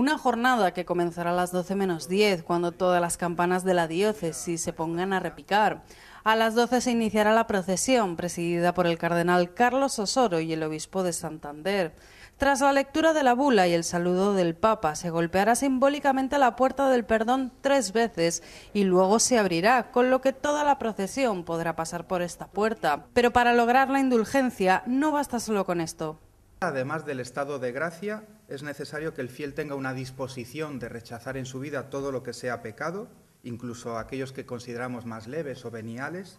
Una jornada que comenzará a las 12 menos 10, cuando todas las campanas de la diócesis se pongan a repicar. A las 12 se iniciará la procesión, presidida por el cardenal Carlos Osoro y el obispo de Santander. Tras la lectura de la bula y el saludo del Papa, se golpeará simbólicamente la puerta del perdón tres veces y luego se abrirá, con lo que toda la procesión podrá pasar por esta puerta. Pero para lograr la indulgencia no basta solo con esto. Además del estado de gracia, es necesario que el fiel tenga una disposición de rechazar en su vida todo lo que sea pecado, incluso aquellos que consideramos más leves o veniales,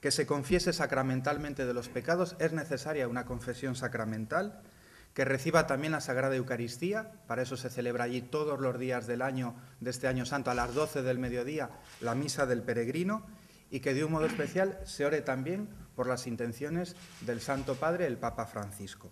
que se confiese sacramentalmente de los pecados, es necesaria una confesión sacramental, que reciba también la Sagrada Eucaristía, para eso se celebra allí todos los días del año, de este año santo, a las 12 del mediodía, la misa del peregrino, y que de un modo especial se ore también por las intenciones del Santo Padre, el Papa Francisco.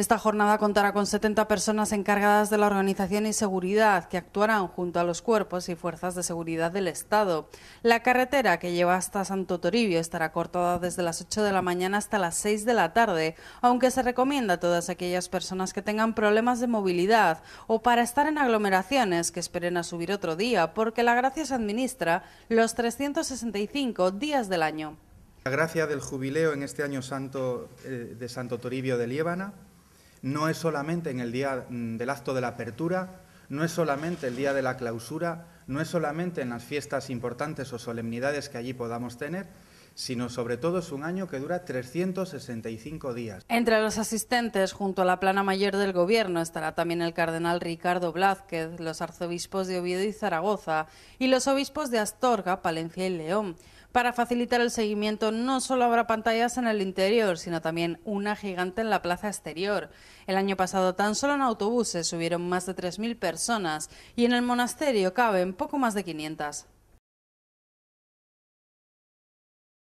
Esta jornada contará con 70 personas encargadas de la organización y seguridad que actuarán junto a los cuerpos y fuerzas de seguridad del Estado. La carretera que lleva hasta Santo Toribio estará cortada desde las 8 de la mañana hasta las 6 de la tarde, aunque se recomienda a todas aquellas personas que tengan problemas de movilidad o para estar en aglomeraciones que esperen a subir otro día, porque la gracia se administra los 365 días del año. La gracia del jubileo en este año santo eh, de Santo Toribio de Líbana no es solamente en el día mm, del acto de la apertura, no es solamente el día de la clausura, no es solamente en las fiestas importantes o solemnidades que allí podamos tener, sino sobre todo es un año que dura 365 días. Entre los asistentes, junto a la plana mayor del Gobierno, estará también el cardenal Ricardo Blázquez, los arzobispos de Oviedo y Zaragoza y los obispos de Astorga, Palencia y León. Para facilitar el seguimiento no solo habrá pantallas en el interior, sino también una gigante en la plaza exterior. El año pasado tan solo en autobuses subieron más de 3.000 personas y en el monasterio caben poco más de 500.